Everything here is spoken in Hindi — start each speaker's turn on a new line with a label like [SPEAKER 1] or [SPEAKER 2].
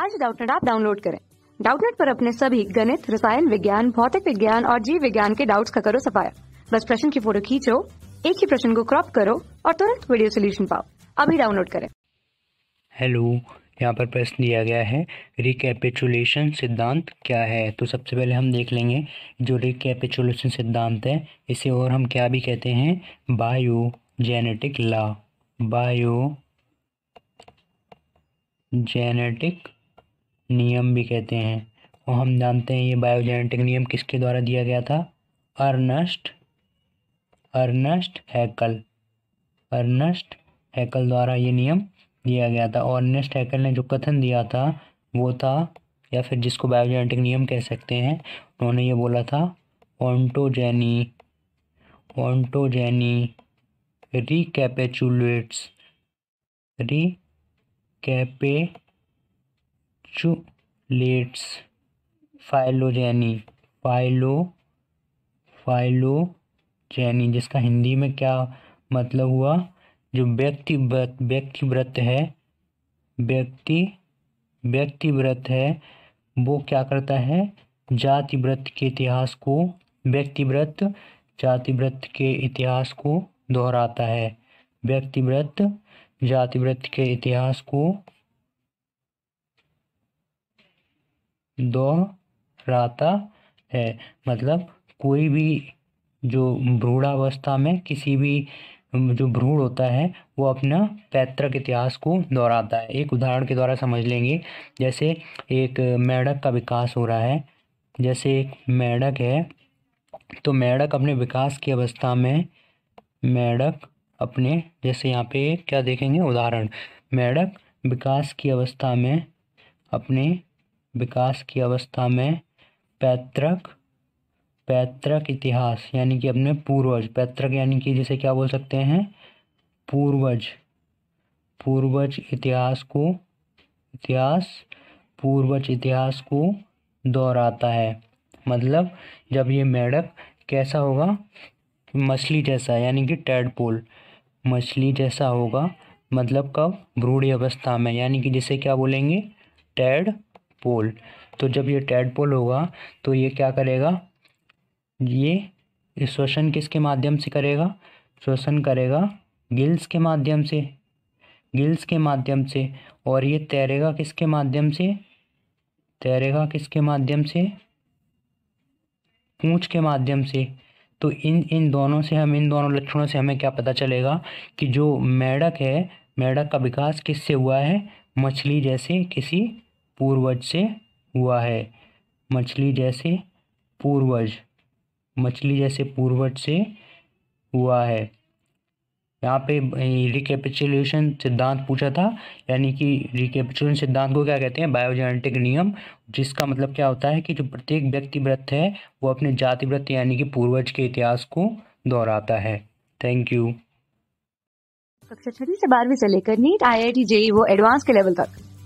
[SPEAKER 1] आज डाउटनेट आप डाउनलोड करें डाउटनेट पर अपने सभी गणित रसायन विज्ञान भौतिक विज्ञान और जीव विज्ञान के डाउट्स का करो सफाया बस प्रश्न की फोटो खींचो एक ही प्रश्न को क्रॉप करो और तुरंत वीडियो सोल्यूशन पाओ अभी डाउनलोड करें
[SPEAKER 2] हेलो यहाँ पर प्रश्न दिया गया है रिकैपिचुलेशन सिद्धांत क्या है तो सबसे पहले हम देख लेंगे जो रिकैपिचुलेशन सिद्धांत है इसे और हम क्या भी कहते हैं biogenetic law biogenetic नियम भी कहते हैं और हम जानते हैं ये बायोजेनेटिक नियम किसके द्वारा दिया गया था Ernst Ernst Haeckel Ernst Haeckel द्वारा ये नियम दिया गया था और अर्नस्ट हैकल ने जो कथन दिया था वो था या फिर जिसको बायोजेनेटिक नियम कह सकते हैं उन्होंने ये बोला था ओंटोजेनी ओंटोजेनी रिकैपेचुलेट्स रिकैपेचु लेट्स फाइलोजैनी फाइलो जैनी जिसका हिंदी में क्या मतलब हुआ जो व्यक्ति व्यक्ति व्रत है व्यक्ति व्यक्ति व्रत है वो क्या करता है जाति व्रत के इतिहास को व्यक्ति व्रत जाति व्रत के इतिहास को दोहराता है व्यक्ति व्रत जाति व्रत के इतिहास को दोहराता है मतलब कोई भी जो भ्रूढ़ावस्था में किसी भी जो भ्रूण होता है वो अपना पैतृक इतिहास को दोहराता है एक उदाहरण के द्वारा समझ लेंगे जैसे एक मेढक का विकास हो रहा है जैसे एक मेढक है तो मेढक अपने विकास की अवस्था में मेढक अपने जैसे यहाँ पे क्या देखेंगे उदाहरण मेढक विकास की अवस्था में अपने विकास की अवस्था में पैतृक पैतृक इतिहास यानी कि अपने पूर्वज पैतृक यानी कि जिसे क्या बोल सकते हैं पूर्वज पूर्वज इतिहास को इतिहास पूर्वज इतिहास को दोहराता है मतलब जब ये मेढक कैसा होगा मछली जैसा यानी कि पोल मछली जैसा होगा मतलब कब भ्रूढ़ी अवस्था में यानी कि जिसे क्या बोलेंगे टैड पोल तो जब ये टैड पोल होगा तो ये क्या करेगा ये श्वसन किसके माध्यम से करेगा श्वसन करेगा गिल्स के माध्यम से गिल्स के माध्यम से और ये तैरेगा किसके माध्यम से तैरेगा किसके माध्यम से पूँछ के माध्यम से तो इन इन दोनों से हम इन दोनों लक्षणों से हमें क्या पता चलेगा कि जो मेढक है मेढक का विकास किससे हुआ है मछली जैसे किसी पूर्वज से हुआ है मछली जैसे पूर्वज मछली जैसे पूर्वज से हुआ है यहाँ पे रिकेपिचुलेशन सिद्धांत पूछा था यानी कि रिकेपिचुलेशन सिद्धांत को क्या कहते हैं बायोजेनेटिक नियम जिसका मतलब क्या होता है कि जो प्रत्येक व्यक्ति व्रत है वो अपने जाति व्रत यानी कि पूर्वज के इतिहास को दोहराता है थैंक यू
[SPEAKER 1] कक्षा छठी से बारहवीं से लेकर NEET I I T JEE वो एडवांस के लेवल तक